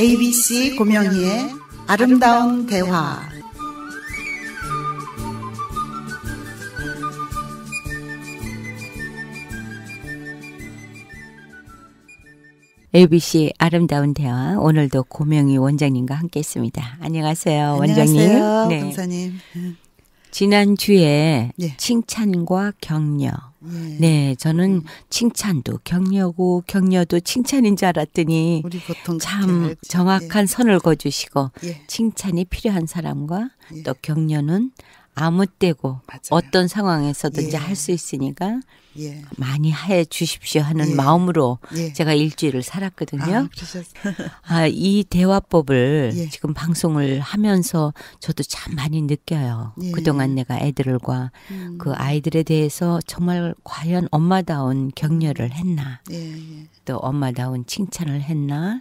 ABC 고명희의 아름다운 대화 ABC 아름다운 대화 오늘도 고명희 원장님과 함께했습니다. 안녕하세요, 원장님. 안녕하세요, 네. 사님 지난주에 네. 예. 칭찬과 격려. 네. 네 저는 음. 칭찬도 격려고 격려도 칭찬인 줄 알았더니 참 정확한 예. 선을 거주시고 예. 칭찬이 필요한 사람과 예. 또 격려는 아무 때고 맞아요. 어떤 상황에서든지 예. 할수 있으니까 예. 많이 해 주십시오 하는 예. 마음으로 예. 제가 일주일을 살았거든요. 아, 아이 대화법을 예. 지금 방송을 하면서 저도 참 많이 느껴요. 예. 그동안 내가 애들과 음. 그 아이들에 대해서 정말 과연 엄마다운 격려를 했나, 또 엄마다운 칭찬을 했나,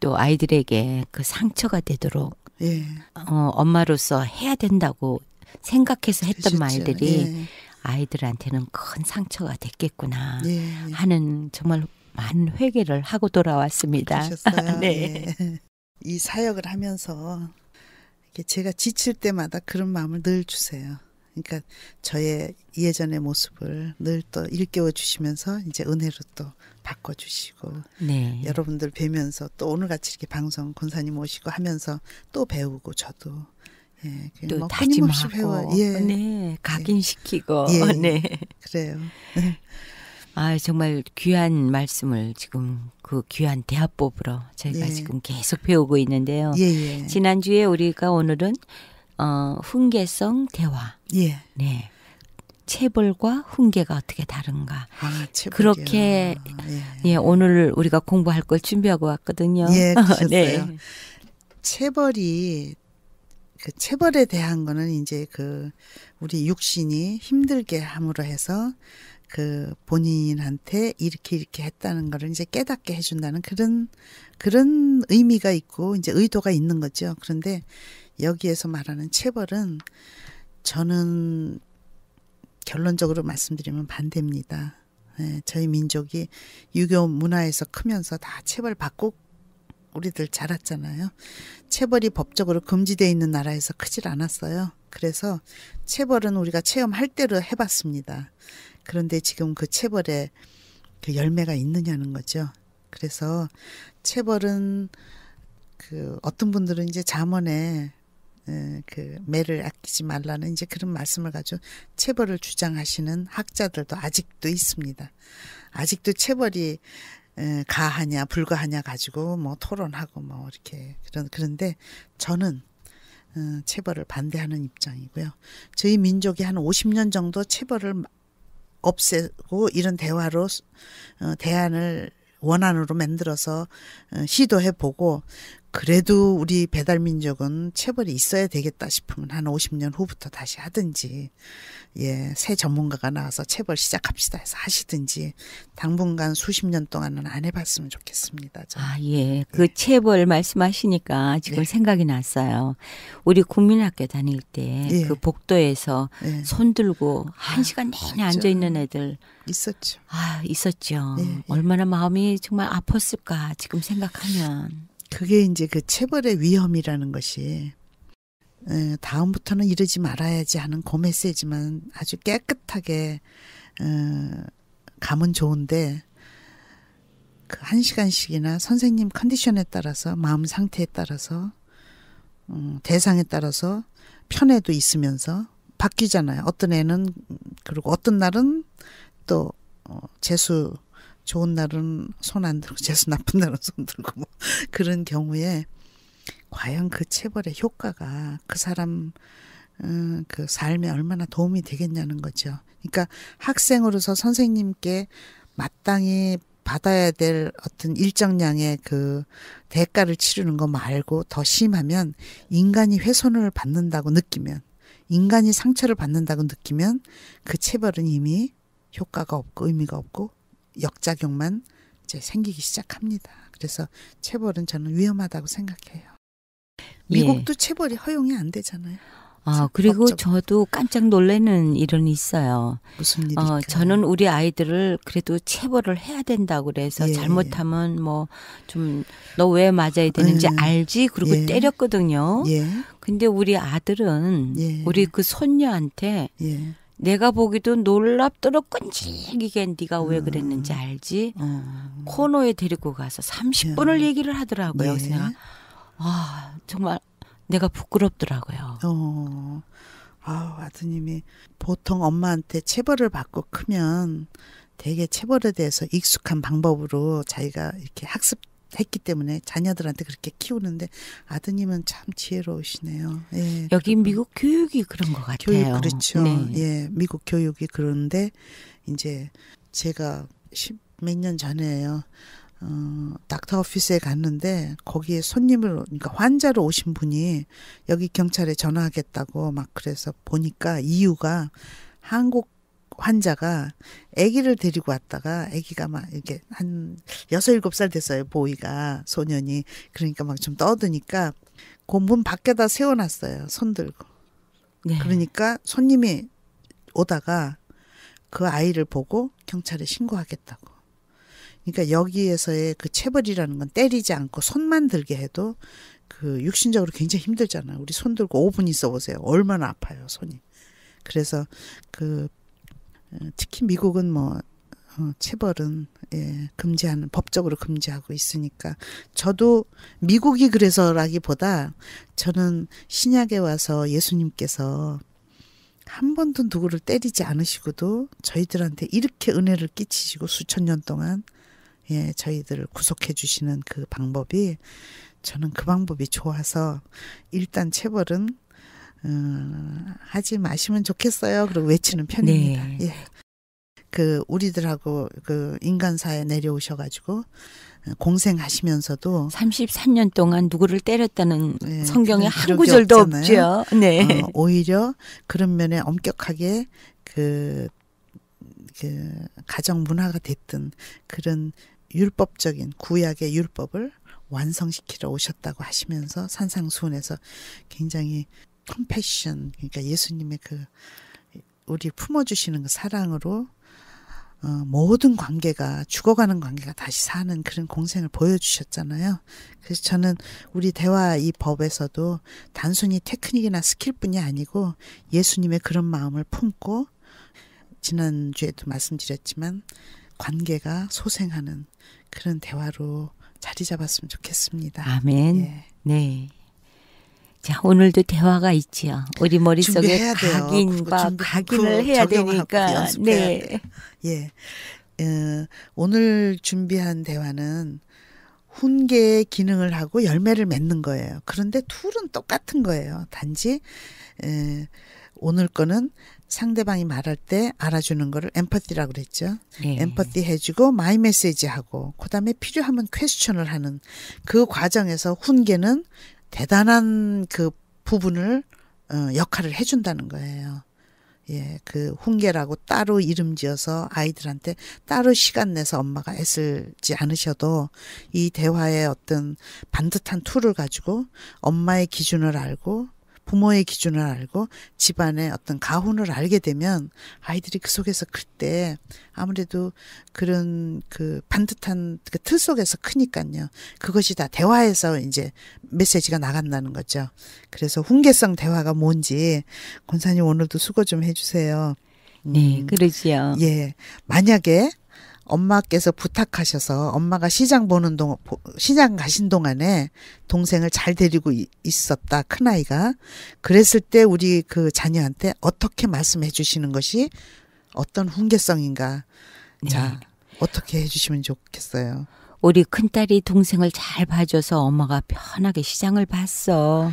또 아이들에게 그 상처가 되도록 예. 어, 엄마로서 해야 된다고 생각해서 했던 그러시죠. 말들이 예. 아이들한테는 큰 상처가 됐겠구나 예. 하는 정말 많은 회개를 하고 돌아왔습니다. 네. 네. 이 사역을 하면서 제가 지칠 때마다 그런 마음을 늘 주세요. 그러니까 저의 예전의 모습을 늘 또 일깨워 주시면서 이제 은혜로 또 바꿔 주시고 네. 여러분들 뵈면서 또 오늘 같이 이렇게 방송 권사님 오시고 하면서 또 배우고 저도 예, 또 다짐하고 예. 네 각인시키고 예. 네 그래요. 아 정말 귀한 말씀을 지금 그 귀한 대화법으로 저희가 예. 지금 계속 배우고 있는데요. 예, 예. 지난 주에 우리가 오늘은 어 훈계성 대화. 네. 체벌과 훈계가 어떻게 다른가. 아, 그렇게 예. 예. 오늘 우리가 공부할 걸 준비하고 왔거든요. 예, 네. 체벌이 그 체벌에 대한 거는 이제 그 우리 육신이 힘들게 함으로 해서 그 본인한테 이렇게 이렇게 했다는 거를 이제 깨닫게 해준다는 그런 그런 의미가 있고 이제 의도가 있는 거죠. 그런데 여기에서 말하는 체벌은 저는 결론적으로 말씀드리면 반대입니다. 예, 저희 민족이 유교 문화에서 크면서 다 체벌 받고 우리들 자랐잖아요. 체벌이 법적으로 금지되어 있는 나라에서 크질 않았어요. 그래서 체벌은 우리가 체험할 대로 해봤습니다. 그런데 지금 그 체벌에 그 열매가 있느냐는 거죠. 그래서 체벌은 그 어떤 분들은 이제 자원에그 매를 아끼지 말라는 이제 그런 말씀을 가지고 체벌을 주장하시는 학자들도 아직도 있습니다. 아직도 체벌이 가하냐 불가하냐 가지고 뭐 토론하고 뭐 이렇게 그런 그런데 저는 어, 체벌을 반대하는 입장이고요. 저희 민족이 한 50년 정도 체벌을 없애고 이런 대화로 어, 대안을 원안으로 만들어서 어, 시도해 보고 그래도 우리 배달 민족은 체벌이 있어야 되겠다 싶으면 한 50년 후부터 다시 하든지 예, 새 전문가가 나와서 체벌 시작합시다 해서 하시든지 당분간 수십 년 동안은 안 해봤으면 좋겠습니다. 저는. 아, 예. 그 예. 체벌 말씀하시니까 지금 예. 생각이 났어요. 우리 국민학교 다닐 때그 예. 복도에서 예. 손 들고 한 아, 시간 내내 앉아 있는 애들 있었죠. 아, 있었죠. 예, 얼마나 마음이 정말 아팠을까 지금 생각하면. 그게 이제 그 체벌의 위험이라는 것이 다음부터는 이러지 말아야지 하는 고그 메시지만 아주 깨끗하게 어, 감은 좋은데 그 한 시간씩이나 선생님 컨디션에 따라서 마음 상태에 따라서 어, 대상에 따라서 편에도 있으면서 바뀌잖아요. 어떤 애는 그리고 어떤 날은 또 어, 재수 좋은 날은 손 안 들고 재수 나쁜 날은 손 들고 뭐 그런 경우에 과연 그 체벌의 효과가 그 사람 음, 그 삶에 얼마나 도움이 되겠냐는 거죠. 그러니까 학생으로서 선생님께 마땅히 받아야 될 어떤 일정량의 그 대가를 치르는 거 말고 더 심하면 인간이 훼손을 받는다고 느끼면 인간이 상처를 받는다고 느끼면 그 체벌은 이미 효과가 없고 의미가 없고 역작용만 이제 생기기 시작합니다. 그래서 체벌은 저는 위험하다고 생각해요. 예. 미국도 예. 체벌이 허용이 안 되잖아요. 아, 그리고 법적. 저도 깜짝 놀라는 일은 있어요. 무슨 일이 어, 저는 우리 아이들을 그래도 체벌을 해야 된다고 그래서 예. 잘못하면 뭐 좀 너 왜 맞아야 되는지 음. 알지 그리고 예. 때렸거든요. 예. 근데 우리 아들은 예. 우리 그 손녀한테 내가 보기도 놀랍도록 끈질기게 네가 왜 음. 그랬는지 알지? 음. 코너에 데리고 가서 30분을 네. 얘기를 하더라고요. 네. 내가 아 정말 내가 부끄럽더라고요. 어. 아 아드님이 보통 엄마한테 체벌을 받고 크면 되게 체벌에 대해서 익숙한 방법으로 자기가 이렇게 학습 했기 때문에 자녀들한테 그렇게 키우는데 아드님은 참 지혜로우시네요. 예. 여기 미국 교육이 그런 것 같아요. 교육 그렇죠. 네. 예, 미국 교육이 그런데 이제 제가 십 몇 년 전에요. 어, 닥터 오피스에 갔는데 거기에 손님을 그러니까 환자로 오신 분이 여기 경찰에 전화하겠다고 막 그래서 보니까 이유가 한국 환자가 아기를 데리고 왔다가 아기가 막 이렇게 한 여섯 일곱 살 됐어요. 보이가 소년이 그러니까 막 좀 떠드니까 곰분 밖에다 세워 놨어요. 손 들고. 네. 그러니까 손님이 오다가 그 아이를 보고 경찰에 신고하겠다고. 그러니까 여기에서의 그 체벌이라는 건 때리지 않고 손만 들게 해도 그 육신적으로 굉장히 힘들잖아요. 우리 손 들고 5분 있어 보세요. 얼마나 아파요, 손이. 그래서 그 어, 특히 미국은 뭐 어, 체벌은 예, 금지하는 법적으로 금지하고 있으니까 저도 미국이 그래서라기보다 저는 신약에 와서 예수님께서 한 번도 누구를 때리지 않으시고도 저희들한테 이렇게 은혜를 끼치시고 수천 년 동안 예, 저희들을 구속해 주시는 그 방법이 저는 그 방법이 좋아서 일단 체벌은 음, 하지 마시면 좋겠어요. 그리고 외치는 편입니다. 네. 예. 그 우리들하고 그 인간사에 내려오셔가지고 어, 공생하시면서도 33년 동안 누구를 때렸다는 네, 성경에 한 구절도 없잖아요. 없죠. 네. 어, 오히려 그런 면에 엄격하게 그, 그 가정 문화가 됐든 그런 율법적인 구약의 율법을 완성시키러 오셨다고 하시면서 산상수원에서 굉장히 컴패션 그러니까 예수님의 그 우리 품어주시는 그 사랑으로 어, 모든 관계가 죽어가는 관계가 다시 사는 그런 공생을 보여주셨잖아요. 그래서 저는 우리 대화 이 법에서도 단순히 테크닉이나 스킬뿐이 아니고 예수님의 그런 마음을 품고 지난주에도 말씀드렸지만 관계가 소생하는 그런 대화로 자리 잡았으면 좋겠습니다. 아멘. 예. 네. 자, 오늘도 대화가 있지요. 우리 머릿속에 각인과 준비, 각인을 해야 되니까. 네. 예. 어, 오늘 준비한 대화는 훈계의 기능을 하고 열매를 맺는 거예요. 그런데 둘은 똑같은 거예요. 단지 에, 오늘 거는 상대방이 말할 때 알아주는 거를 엠퍼티라고 그랬죠. 네. 엠퍼티 해주고 마이 메시지 하고 그다음에 필요하면 퀘스천을 하는 그 과정에서 훈계는 대단한 그 부분을 어, 역할을 해준다는 거예요. 예, 그 훈계라고 따로 이름 지어서 아이들한테 따로 시간 내서 엄마가 애쓸지 않으셔도 이 대화의 어떤 반듯한 툴을 가지고 엄마의 기준을 알고 부모의 기준을 알고 집안의 어떤 가훈을 알게 되면 아이들이 그 속에서 클 때 아무래도 그런 그 반듯한 그 틀 속에서 크니까요. 그것이 다 대화에서 이제 메시지가 나간다는 거죠. 그래서 훈계성 대화가 뭔지 권사님 오늘도 수고 좀 해주세요. 네, 음, 네, 그러지요. 예. 만약에 엄마께서 부탁하셔서 엄마가 시장 보는 동 시장 가신 동안에 동생을 잘 데리고 있었다 큰 아이가 그랬을 때 우리 그 자녀한테 어떻게 말씀해 주시는 것이 어떤 훈계성인가 네. 자 어떻게 해주시면 좋겠어요. 우리 큰딸이 동생을 잘 봐줘서 엄마가 편하게 시장을 봤어.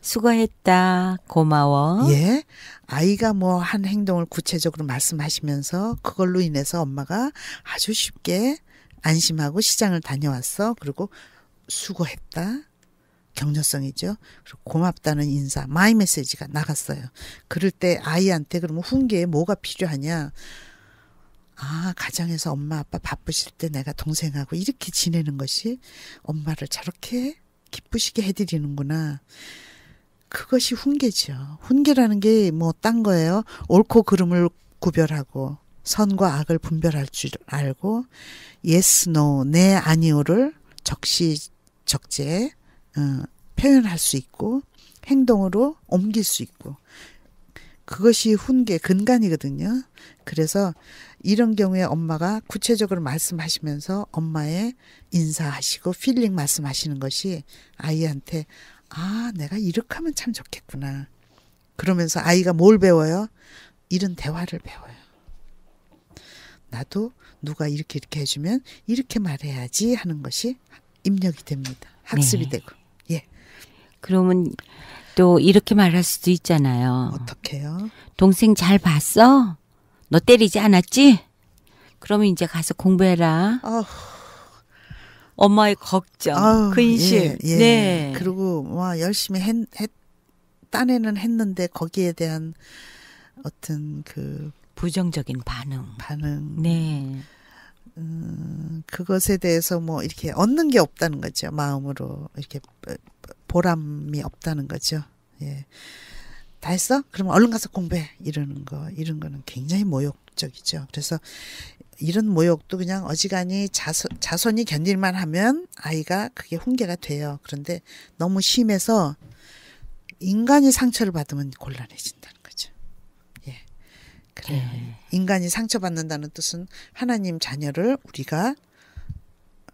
수고했다. 고마워. 예. 아이가 뭐 한 행동을 구체적으로 말씀하시면서 그걸로 인해서 엄마가 아주 쉽게 안심하고 시장을 다녀왔어. 그리고 수고했다. 격려성이죠. 그리고 고맙다는 인사, 마이 메시지가 나갔어요. 그럴 때 아이한테 그러면 훈계에 뭐가 필요하냐? 아, 가정에서 엄마 아빠 바쁘실 때 내가 동생하고 이렇게 지내는 것이 엄마를 저렇게 기쁘시게 해드리는구나. 그것이 훈계죠. 훈계라는 게 뭐 딴 거예요. 옳고 그름을 구별하고 선과 악을 분별할 줄 알고 yes, no, 네, 아니오를 적시 적재 어, 표현할 수 있고 행동으로 옮길 수 있고 그것이 훈계 근간이거든요. 그래서 이런 경우에 엄마가 구체적으로 말씀하시면서 엄마의 인사하시고 필링 말씀하시는 것이 아이한테 아, 내가 이렇게 하면 참 좋겠구나. 그러면서 아이가 뭘 배워요? 이런 대화를 배워요. 나도 누가 이렇게 이렇게 해주면 이렇게 말해야지 하는 것이 입력이 됩니다. 학습이 네. 되고. 예. 그러면 또 이렇게 말할 수도 있잖아요. 어떻게요? 동생 잘 봤어? 너 때리지 않았지? 그러면 이제 가서 공부해라. 어후. 엄마의 걱정, 아유, 예, 근심. 예, 예. 네. 그리고 와 열심히 했, 했 딴에는 했는데 거기에 대한 어떤 그 부정적인 반응. 반응. 네. 음, 그것에 대해서 뭐 이렇게 얻는 게 없다는 거죠. 마음으로 이렇게 보람이 없다는 거죠. 예. 다 했어? 그러면 얼른 가서 공부해. 이러는 거, 이런 거는 굉장히 모욕적이죠. 그래서 이런 모욕도 그냥 어지간히 자손, 자손이 견딜만 하면 아이가 그게 훈계가 돼요. 그런데 너무 심해서 인간이 상처를 받으면 곤란해진다는 거죠. 예. 그래요. 예. 인간이 상처받는다는 뜻은 하나님 자녀를 우리가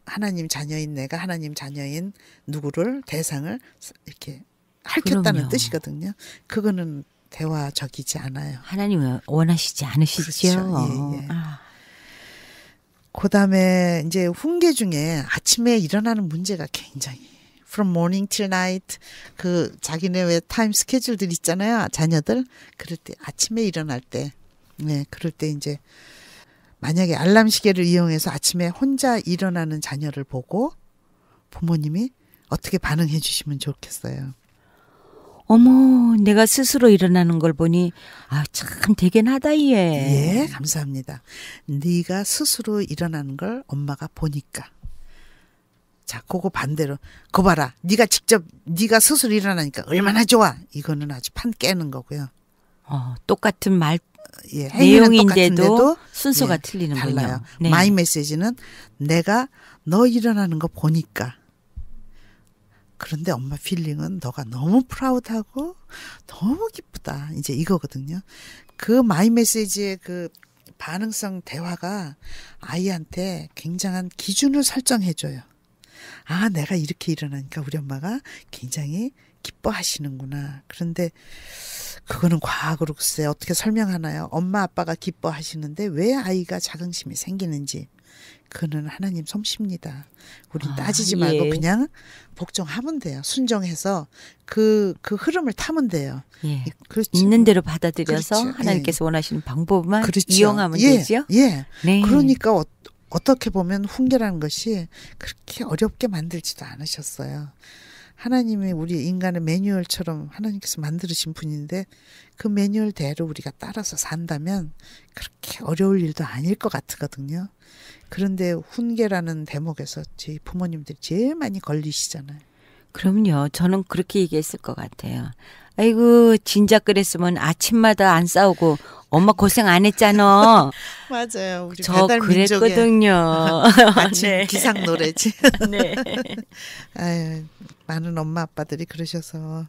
하나님 자녀인 내가 하나님 자녀인 누구를 대상을 이렇게 핥혔다는 뜻이거든요. 그거는 대화적이지 않아요. 하나님은 원하시지 않으시죠. 그렇죠. 예, 예. 아. 그 다음에 이제 훈계 중에 아침에 일어나는 문제가 굉장히 from morning till night 그 자기네 왜 타임 스케줄들 있잖아요 자녀들 그럴 때 아침에 일어날 때 네 그럴 때 이제 만약에 알람 시계를 이용해서 아침에 혼자 일어나는 자녀를 보고 부모님이 어떻게 반응해 주시면 좋겠어요. 어머, 내가 스스로 일어나는 걸 보니 아 참 되긴 하다 얘. 예, 감사합니다. 네가 스스로 일어나는 걸 엄마가 보니까. 자, 그거 반대로 그 봐라. 네가 직접 네가 스스로 일어나니까 얼마나 좋아. 이거는 아주 판 깨는 거고요. 어, 똑같은 말 예, 내용인데도 순서가 예, 틀리는 거예요. 네. 마이 메시지는 내가 너 일어나는 거 보니까 그런데 엄마 필링은 너가 너무 프라우드하고 너무 기쁘다. 이제 이거거든요. 그 마이 메시지의 그 반응성 대화가 아이한테 굉장한 기준을 설정해줘요. 아, 내가 이렇게 일어나니까 우리 엄마가 굉장히 기뻐하시는구나. 그런데 그거는 과학으로 글쎄 어떻게 설명하나요? 엄마 아빠가 기뻐하시는데 왜 아이가 자긍심이 생기는지 그는 하나님 솜씨입니다 우리 아, 따지지 말고 예. 그냥 복종하면 돼요. 순종해서 그그 그 흐름을 타면 돼요. 예. 예. 그렇죠. 있는 대로 받아들여서 그렇죠. 하나님께서 예. 원하시는 방법만 그렇죠. 이용하면 예. 되죠. 예. 네. 그러니까 어, 어떻게 보면 훈계라는 것이 그렇게 어렵게 만들지도 않으셨어요. 하나님이 우리 인간의 매뉴얼처럼 하나님께서 만들으신 분인데 그 매뉴얼대로 우리가 따라서 산다면 그렇게 어려울 일도 아닐 것 같거든요. 그런데 훈계라는 대목에서 저희 부모님들이 제일 많이 걸리시잖아요. 그럼요. 저는 그렇게 얘기했을 것 같아요. 아이고 진작 그랬으면 아침마다 안 싸우고 엄마 고생 안 했잖아. 맞아요. 우리 저 그랬거든요. 아침 네. 기상 노래지. 네. 아유, 많은 엄마 아빠들이 그러셔서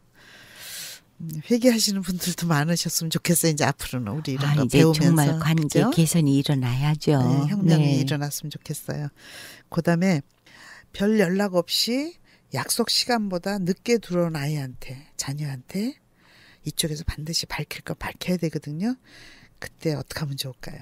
회개하시는 분들도 많으셨으면 좋겠어요. 이제 앞으로는 우리 이런 아, 거 이제 배우면서 정말 관계 그죠? 개선이 일어나야죠. 네, 혁명이 네. 일어났으면 좋겠어요. 그다음에 별 연락 없이 약속 시간보다 늦게 들어온 아이한테, 자녀한테 이쪽에서 반드시 밝힐 거 밝혀야 되거든요. 그때 어떻게 하면 좋을까요?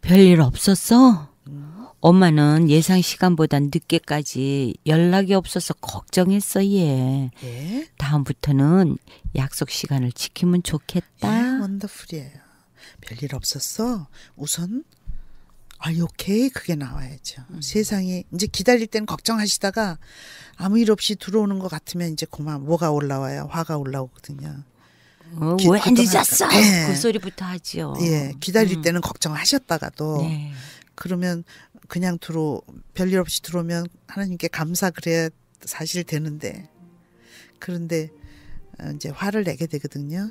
별일 없었어? 음. 엄마는 예상 시간보다 늦게까지 연락이 없어서 걱정했어 얘. 예? 다음부터는 약속 시간을 지키면 좋겠다. 예, 원더풀이에요. 별일 없었어. 우선 아, 요케이 그게 나와야죠. 음. 세상에 이제 기다릴 때는 걱정하시다가 아무 일 없이 들어오는 것 같으면 이제 고만 뭐가 올라와요. 화가 올라오거든요. 어, 기, 왜 늦었어? 네. 그 소리부터 하지요. 예, 기다릴 음. 때는 걱정하셨다가도 네. 그러면 그냥 들어 별일 없이 들어오면 하나님께 감사 그래야 사실 되는데 그런데 어, 이제 화를 내게 되거든요.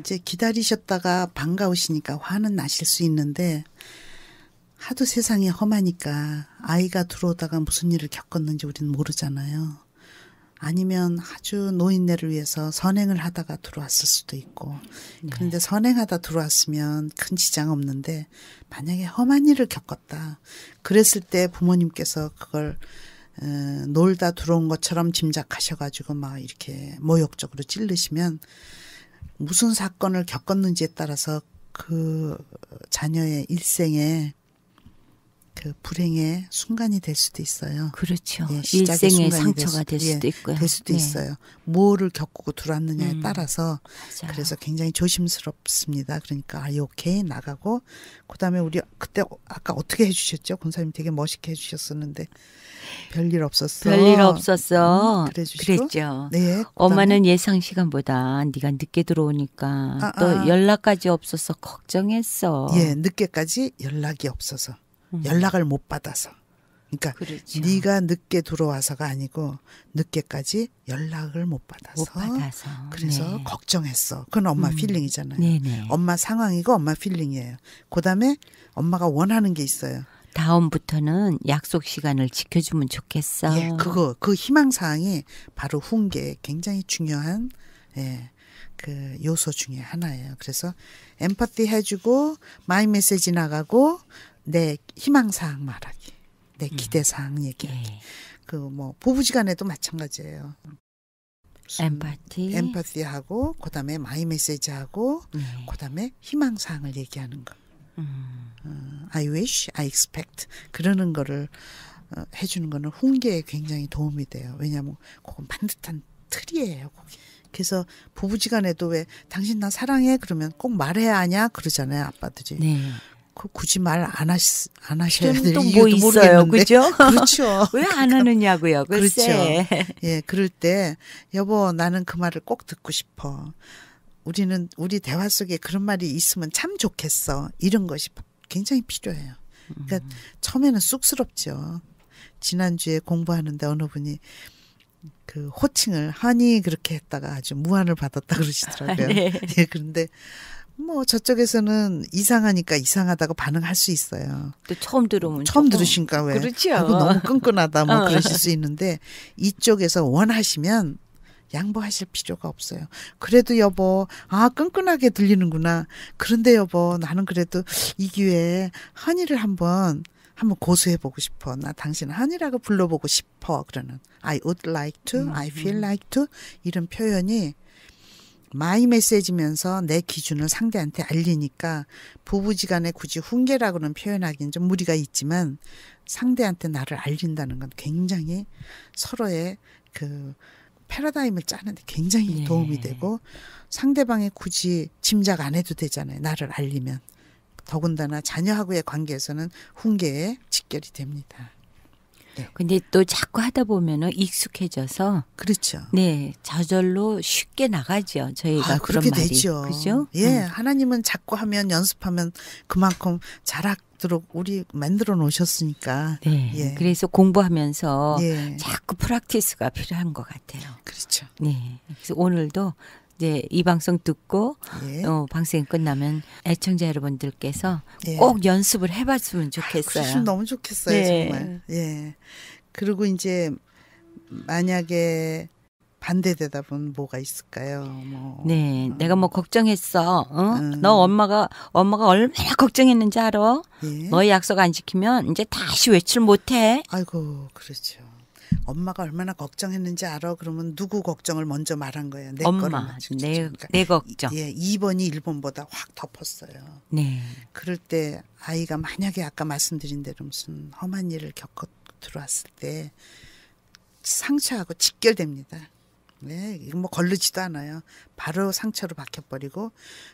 이제 기다리셨다가 반가우시니까 화는 나실 수 있는데 하도 세상이 험하니까 아이가 들어오다가 무슨 일을 겪었는지 우리는 모르잖아요. 아니면 아주 노인네를 위해서 선행을 하다가 들어왔을 수도 있고. 네. 그런데 선행하다 들어왔으면 큰 지장 없는데 만약에 험한 일을 겪었다. 그랬을 때 부모님께서 그걸 어, 놀다 들어온 것처럼 짐작하셔가지고 막 이렇게 모욕적으로 찔르시면 무슨 사건을 겪었는지에 따라서 그 자녀의 일생에 그 불행의 순간이 될 수도 있어요. 그렇죠. 예, 일생의 상처가 될, 수, 예, 될 수도 있고요. 될 수도 네. 있어요. 뭐를 겪고 들어왔느냐에 음. 따라서 맞아요. 그래서 굉장히 조심스럽습니다. 그러니까 아이 오케이 나가고 그다음에 우리 그때 어, 아까 어떻게 해주셨죠? 권사님 되게 멋있게 해주셨었는데 별일 없었어. 별일 없었어. 음, 그래 그랬죠 네. 엄마는 예상 시간보다 네가 늦게 들어오니까 아, 또 아. 연락까지 없어서 걱정했어. 예, 늦게까지 연락이 없어서. 음. 연락을 못 받아서. 그러니까 그렇죠. 네가 늦게 들어와서가 아니고 늦게까지 연락을 못 받아서, 못 받아서. 그래서 네. 걱정했어. 그건 엄마 음. 필링이잖아요. 네네. 엄마 상황이고 엄마 필링이에요. 그다음에 엄마가 원하는 게 있어요. 다음부터는 약속 시간을 지켜주면 좋겠어. 예, 그거 그 희망 사항이 바로 훈계 굉장히 중요한 예. 그 요소 중에 하나예요. 그래서 엠파티 해주고 마이 메시지 나가고 내 희망사항 말하기, 내 음. 기대사항 얘기하기. 예. 그뭐 부부지간에도 마찬가지예요. 엠파티, 엠파티하고 그다음에 마이 메시지하고 예. 그다음에 희망사항을 얘기하는 거. 음. 어, I wish, I expect 그러는 거를 어, 해주는 거는 훈계에 굉장히 도움이 돼요. 왜냐하면 그건 반듯한 틀이에요. 그게. 그래서 부부지간에도 왜 당신 나 사랑해 그러면 꼭 말해야 하냐 그러잖아요 아빠들이. 네. 않 굳이 말 안 하시 안 하셔야 될 뭐 이유도 뭐 있어요, 모르겠는데 그죠? 그렇죠. 왜 안 하느냐고요. 그렇죠. 글쎄. 그렇죠. 예, 그럴 때 여보 나는 그 말을 꼭 듣고 싶어. 우리는 우리 대화 속에 그런 말이 있으면 참 좋겠어. 이런 것이 굉장히 필요해요. 그러니까 음. 처음에는 쑥스럽죠. 지난주에 공부하는데 어느 분이 그 호칭을 하니 그렇게 했다가 아주 무안을 받았다 그러시더라고요. 네. 예, 그런데 뭐 저쪽에서는 이상하니까 이상하다고 반응할 수 있어요. 또 처음 들으면 처음 들으신가 왜? 그렇죠. 하 너무 끈끈하다 뭐 어. 그러실 수 있는데 이쪽에서 원하시면 양보하실 필요가 없어요. 그래도 여보, 아, 끈끈하게 들리는구나. 그런데 여보, 나는 그래도 이 기회에 한의를 한번, 한번 고수해보고 싶어. 나 당신 한의라고 불러보고 싶어. 그러는 I would like to, I feel 음. like to. 이런 표현이 마이 메시지면서 내 기준을 상대한테 알리니까 부부지간에 굳이 훈계라고는 표현하기는 좀 무리가 있지만 상대한테 나를 알린다는 건 굉장히 서로의 그 패러다임을 짜는데 굉장히 네. 도움이 되고 상대방이 굳이 짐작 안 해도 되잖아요. 나를 알리면 더군다나 자녀하고의 관계에서는 훈계에 직결이 됩니다. 네. 근데 또 자꾸 하다 보면은 익숙해져서 그렇죠. 네, 저절로 쉽게 나가죠. 저희가 아, 그런 말이 되죠. 그죠? 예, 음. 하나님은 자꾸 하면 연습하면 그만큼 자락 도록 우리 만들어 놓으셨으니까. 네. 예. 그래서 공부하면서 예. 자꾸 프랙티스가 필요한 것 같아요. 그렇죠. 네. 그래서 오늘도 이제 이 방송 듣고 예. 어, 방송이 끝나면 애청자 여러분들께서 예. 꼭 연습을 해봤으면 좋겠어요. 아, 너무 좋겠어요 네. 정말. 예. 그리고 이제 만약에 반대 대답은 뭐가 있을까요? 뭐. 네, 어. 내가 뭐 걱정했어. 어? 음. 너 엄마가 엄마가 얼마나 걱정했는지 알아? 예. 너의 약속 안 지키면 이제 다시 외출 못해. 아이고, 그렇죠. 엄마가 얼마나 걱정했는지 알아? 그러면 누구 걱정을 먼저 말한 거예요. 내 엄마, 내, 그러니까 내 걱정. 예, 2번이 1번보다 확 덮었어요. 네. 그럴 때 아이가 만약에 아까 말씀드린 대로 무슨 험한 일을 겪어 들어왔을 때 상처하고 직결됩니다. 네, 이거 뭐 걸르지도 않아요. 바로 상처로 박혀버리고,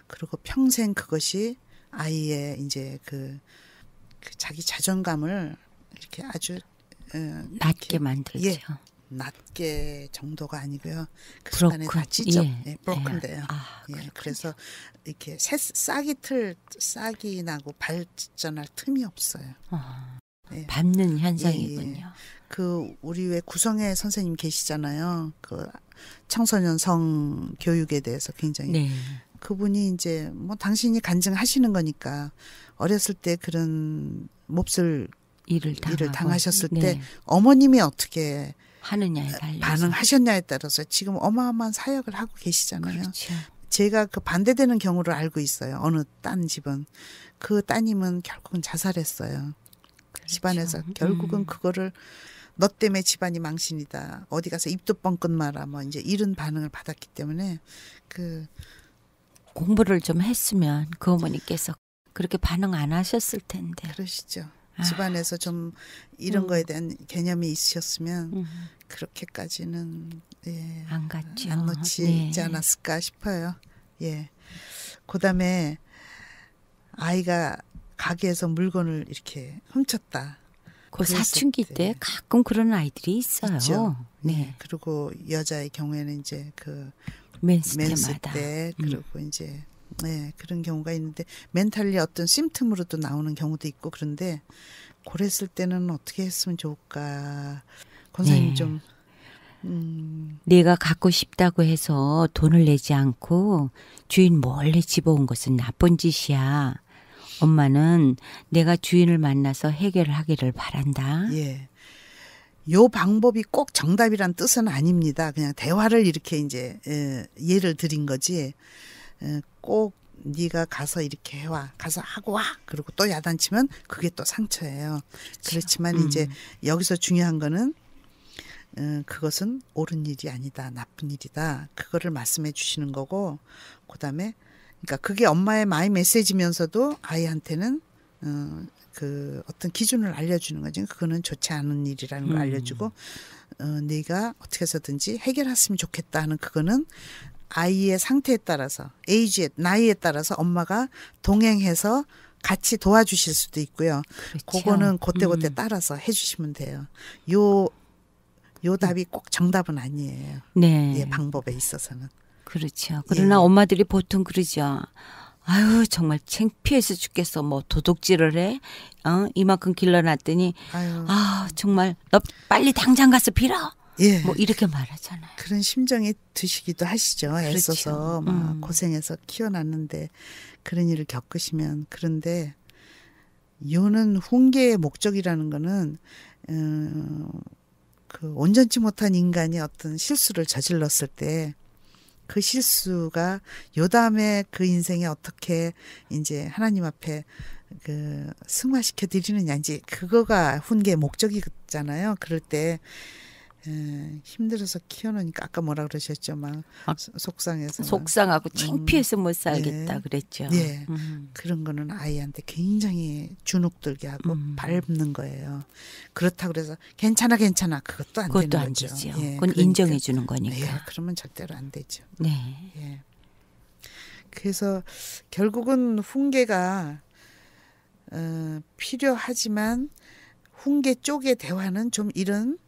그리고 평생 그것이 아이의 이제 그, 그 자기 자존감을 이렇게 아주 예, 낮게 만들죠. 예, 낮게 정도가 아니고요. 그 안에 다 찢어, 예, 예 브로큰데요. 예. 아, 예, 그래서 이렇게 새, 싹이 틀 싹이 나고 발전할 틈이 없어요. 아, 예. 밟는 예, 현상이군요. 예. 그 우리 왜 구성의 선생님 계시잖아요. 그 청소년 성 교육에 대해서 굉장히 네. 그분이 이제 뭐 당신이 간증하시는 거니까 어렸을 때 그런 몹쓸 일을, 일을 당하셨을 네. 때 어머님이 어떻게 하느냐에 달려 반응하셨냐에 따라서 지금 어마어마한 사역을 하고 계시잖아요. 그렇죠. 제가 그 반대되는 경우를 알고 있어요. 어느 딴 집은 그 따님은 결국은 자살했어요. 그렇죠. 집안에서 음. 결국은 음. 그거를 너 때문에 집안이 망신이다. 어디 가서 입도 뻥끗 말라뭐 이제 이런 반응을 받았기 때문에 그 공부를 좀 했으면 그 어머니께서 그렇게 반응 안 하셨을 텐데. 그러시죠. 아. 집안에서 좀 이런 음. 거에 대한 개념이 있으셨으면 음. 그렇게까지는 예, 안 갔죠. 안놓지 네. 않았을까 싶어요. 예. 그다음에 아이가 가게에서 물건을 이렇게 훔쳤다. 그 사춘기 때. 때. 가끔 그런 아이들이 있어요. 있죠? 네. 예. 그리고 여자의 경우에는 이제 그 맨스, 때때 음. 그리고 음. 이제 네, 그런 경우가 있는데 멘탈리 어떤 심틈으로도 나오는 경우도 있고 그런데 그랬을 때는 어떻게 했으면 좋을까? 권사님 네. 좀 음. 내가 갖고 싶다고 해서 돈을 내지 않고 주인 몰래 집어온 것은 나쁜 짓이야. 엄마는 내가 주인을 만나서 해결을 하기를 바란다. 예. 요 방법이 꼭 정답이란 뜻은 아닙니다. 그냥 대화를 이렇게 이제 예, 예를 드린 거지. 꼭 네가 가서 이렇게 해 와 가서 하고 와 그리고 또 야단치면 그게 또 상처예요 그렇죠. 그렇지만 음. 이제 여기서 중요한 거는 음, 그것은 옳은 일이 아니다 나쁜 일이다 그거를 말씀해 주시는 거고 그다음에 그러니까 그게 엄마의 마이 메시지면서도 아이한테는 음, 그 어떤 기준을 알려주는 거지 그거는 좋지 않은 일이라는 걸 음. 알려주고 어, 네가 어떻게 해서든지 해결했으면 좋겠다 하는 그거는 아이의 상태에 따라서 에이지 나이에 따라서 엄마가 동행해서 같이 도와주실 수도 있고요. 그렇죠. 그거는 그때그때 음. 따라서 해주시면 돼요. 요, 요 답이 꼭 정답은 아니에요. 네. 예, 방법에 있어서는. 그렇죠. 그러나 예. 엄마들이 보통 그러죠. 아유 정말 창피해서 죽겠어 뭐 도둑질을 해 어? 이만큼 길러놨더니 아유. 아 정말 너 빨리 당장 가서 빌어 예. 뭐 이렇게 말하잖아요. 그런 심정이 드시기도 하시죠. 그렇죠. 애써서 막 음. 고생해서 키워놨는데 그런 일을 겪으시면 그런데 요는 훈계의 목적이라는 거는 음, 그 온전치 못한 인간이 어떤 실수를 저질렀을 때 그 실수가 요 다음에 그 인생에 어떻게 이제 하나님 앞에 그 승화시켜 드리느냐 인지 그거가 훈계의 목적이잖아요. 그럴 때 예, 힘들어서 키워놓으니까 아까 뭐라 그러셨죠? 막 아, 속상해서 속상하고 창피해서 음. 못 살겠다 예, 그랬죠. 예. 음. 그런 거는 아이한테 굉장히 주눅들게 하고 음. 밟는 거예요. 그렇다 그래서 괜찮아 괜찮아 그것도 안 그것도 되는 안 거죠. 되죠. 예, 그건 그러니까, 인정해 주는 거니까. 예, 그러면 절대로 안 되죠. 네. 예. 그래서 결국은 훈계가 어, 필요하지만 훈계 쪽의 대화는 좀 이런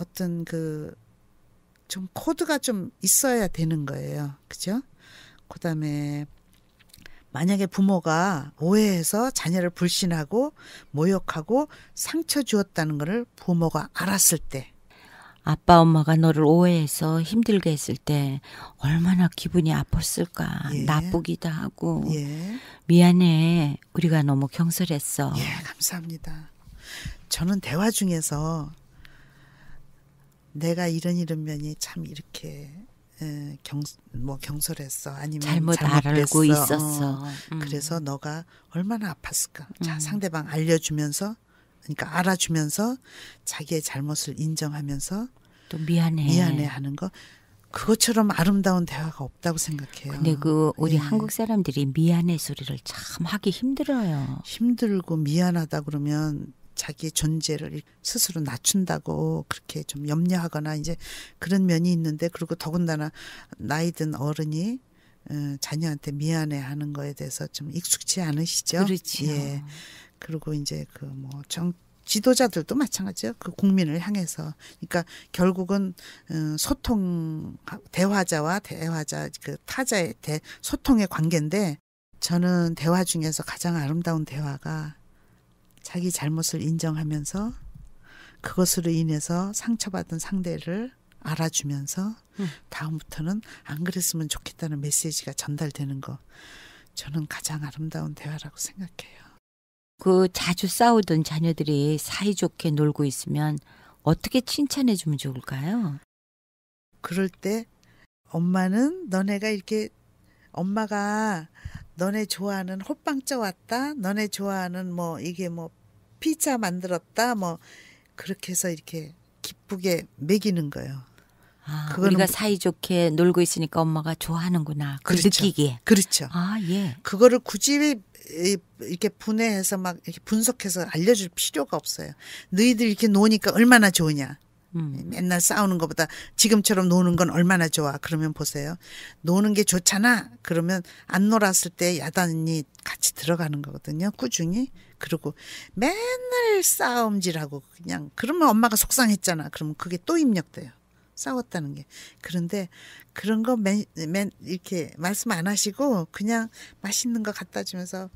어떤 그좀 코드가 좀 있어야 되는 거예요. 그죠? 그 다음에 만약에 부모가 오해해서 자녀를 불신하고 모욕하고 상처 주었다는 것을 부모가 알았을 때 아빠 엄마가 너를 오해해서 힘들게 했을 때 얼마나 기분이 아팠을까 예. 나쁘기도 하고 예. 미안해 우리가 너무 경솔했어 예 감사합니다 저는 대화 중에서 내가 이런 이런 면이 참 이렇게 경, 뭐 경솔했어 아니면 잘못, 잘못 알고 어. 있었어. 어. 음. 그래서 너가 얼마나 아팠을까. 음. 자 상대방 알려주면서 그러니까 알아주면서 자기의 잘못을 인정하면서 또 미안해 미안해 하는 거 그것처럼 아름다운 대화가 없다고 생각해요. 근데 그 우리 예. 한국 사람들이 미안해 소리를 참 하기 힘들어요. 힘들고 미안하다 그러면 자기의 존재를 스스로 낮춘다고 그렇게 좀 염려하거나 이제 그런 면이 있는데 그리고 더군다나 나이든 어른이 어, 자녀한테 미안해 하는 거에 대해서 좀 익숙치 않으시죠. 그렇죠. 예. 그리고 이제 그 뭐 정, 지도자들도 마찬가지죠. 그 국민을 향해서. 그러니까 결국은 어, 소통 대화자와 대화자 그 타자의 대, 소통의 관계인데 저는 대화 중에서 가장 아름다운 대화가 자기 잘못을 인정하면서 그것으로 인해서 상처받은 상대를 알아주면서 음. 다음부터는 안 그랬으면 좋겠다는 메시지가 전달되는 거 저는 가장 아름다운 대화라고 생각해요. 그 자주 싸우던 자녀들이 사이좋게 놀고 있으면 어떻게 칭찬해 주면 좋을까요? 그럴 때 엄마는 너네가 이렇게 엄마가 너네 좋아하는 호빵 쪄왔다. 너네 좋아하는 뭐 이게 뭐 피자 만들었다. 뭐 그렇게 해서 이렇게 기쁘게 먹이는 거예요. 아, 우리가 뭐 사이좋게 놀고 있으니까 엄마가 좋아하는구나. 그 그렇죠. 느끼기에. 그렇죠. 아, 예. 그거를 굳이 이렇게 분해해서 막 이렇게 분석해서 알려줄 필요가 없어요. 너희들 이렇게 노니까 얼마나 좋으냐. 음. 맨날 싸우는 것보다 지금처럼 노는 건 얼마나 좋아. 그러면 보세요. 노는 게 좋잖아. 그러면 안 놀았을 때 야단이 같이 들어가는 거거든요. 꾸준히. 그리고 맨날 싸움질하고 그냥 그러면 엄마가 속상했잖아. 그러면 그게 또 입력돼요. 싸웠다는 게. 그런데 그런 거 맨, 맨 이렇게 말씀 안 하시고 그냥 맛있는 거 갖다 주면서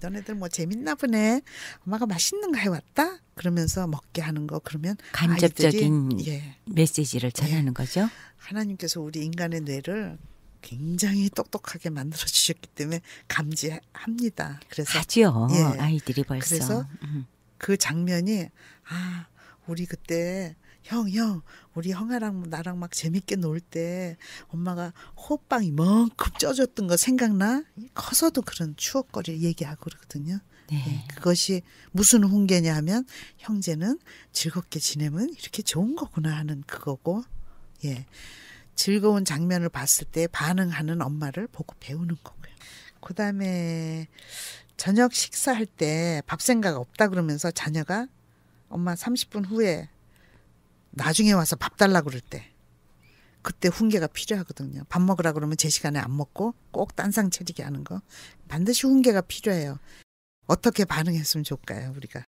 너네들 뭐 재밌나 보네. 엄마가 맛있는 거 해왔다. 그러면서 먹게 하는 거 그러면 간접적인 아이들이, 예. 메시지를 예. 전하는 예. 거죠. 하나님께서 우리 인간의 뇌를 굉장히 똑똑하게 만들어 주셨기 때문에 감지합니다. 그래서 하지요. 예. 아이들이 벌써 그래서 음. 그 장면이 아 우리 그때 형, 형, 우리 형아랑 나랑 막 재밌게 놀 때 엄마가 호빵 이만큼 쪄줬던 거 생각나? 커서도 그런 추억거리를 얘기하고 그러거든요. 네. 네. 그것이 무슨 훈계냐 하면 형제는 즐겁게 지내면 이렇게 좋은 거구나 하는 그거고, 예. 즐거운 장면을 봤을 때 반응하는 엄마를 보고 배우는 거고요. 그 다음에 저녁 식사할 때 밥 생각 없다 그러면서 자녀가 엄마 30분 후에 나중에 와서 밥 달라 고 그럴 때 그때 훈계가 필요하거든요. 밥 먹으라 그러면 제 시간에 안 먹고 꼭 딴상 차리게 하는 거 반드시 훈계가 필요해요. 어떻게 반응했으면 좋을까요, 우리가?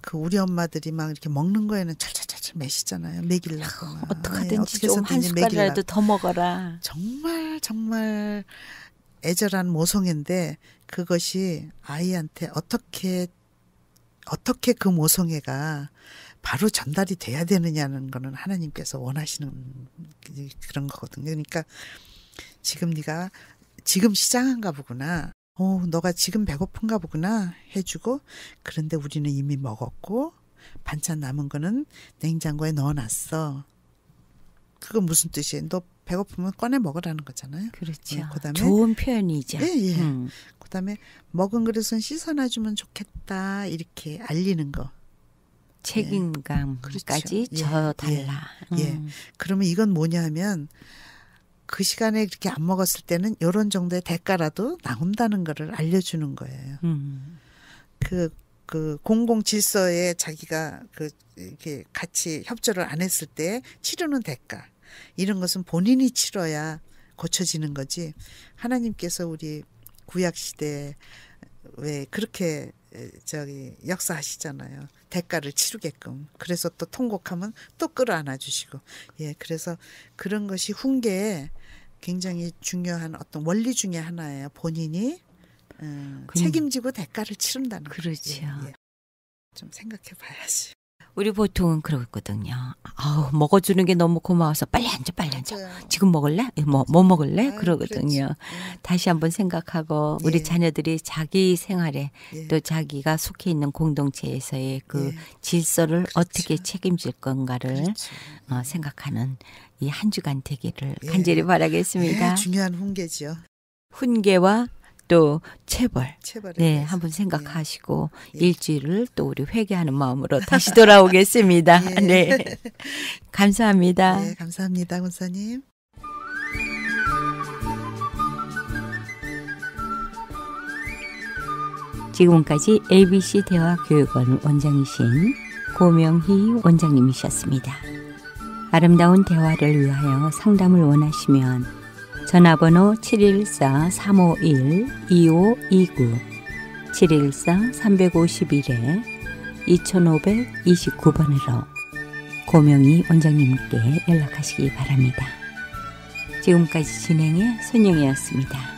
그 우리 엄마들이 막 이렇게 먹는 거에는 철철철철 매시잖아요. 먹일라고. 예, 어떻게든지 네, 좀한 숟가이라도더 먹어라. 정말 정말 애절한 모성애인데 그것이 아이한테 어떻게 어떻게 그 모성애가 바로 전달이 돼야 되느냐는 거는 하나님께서 원하시는 그런 거거든요. 그러니까 지금 네가 지금 시장한가 보구나. 어, 너가 지금 배고픈가 보구나 해주고 그런데 우리는 이미 먹었고 반찬 남은 거는 냉장고에 넣어놨어. 그거 무슨 뜻이에요? 너 배고프면 꺼내 먹으라는 거잖아요. 그렇죠. 응, 어, 그다음에 좋은 표현이죠. 예, 예. 음. 그다음에 먹은 그릇은 씻어놔주면 좋겠다 이렇게 알리는 거. 책임감까지 네, 그렇죠. 저 달라. 예. 예. 음. 그러면 이건 뭐냐면 그 시간에 그렇게 안 먹었을 때는 이런 정도의 대가라도 나온다는 거를 알려주는 거예요. 음. 그, 그 공공 질서에 자기가 그, 이렇게 같이 협조를 안 했을 때 치르는 대가. 이런 것은 본인이 치러야 고쳐지는 거지. 하나님께서 우리 구약시대에 왜 그렇게 저기 역사하시잖아요. 대가를 치르게끔. 그래서 또 통곡하면 또 끌어안아 주시고. 예, 그래서 그런 것이 훈계에 굉장히 중요한 어떤 원리 중의 하나예요. 본인이 음, 책임지고 대가를 치른다는 그렇죠. 예, 예. 좀 생각해 봐야지. 우리 보통은 그러거든요. 아우 먹어주는 게 너무 고마워서 빨리 앉아 빨리 앉아. 맞아요. 네. 지금 먹을래? 뭐뭐 예, 뭐 먹을래? 아, 그러거든요. 그렇지. 다시 한번 생각하고 네. 우리 예. 자녀들이 자기 생활에 네. 또 자기가 속해 있는 공동체에서의 그 네. 질서를 그렇죠. 어떻게 책임질 건가를 그렇죠. 어, 생각하는 이 한 주간 되기를 간절히 바라겠습니다. 네, 중요한 훈계지 훈계와 또 체벌, 네 한번 생각하시고 예. 예. 일주일을 또 우리 회개하는 마음으로 다시 돌아오겠습니다. 예. 네, 감사합니다. 네, 감사합니다, 권사님. 지금까지 ABC 대화 교육원 원장이신 고명희 원장님이셨습니다. 아름다운 대화를 위하여 상담을 원하시면 전화번호 714-351-2529 714-351-2529번으로 고명희 원장님께 연락하시기 바랍니다. 지금까지 진행의 손영이었습니다.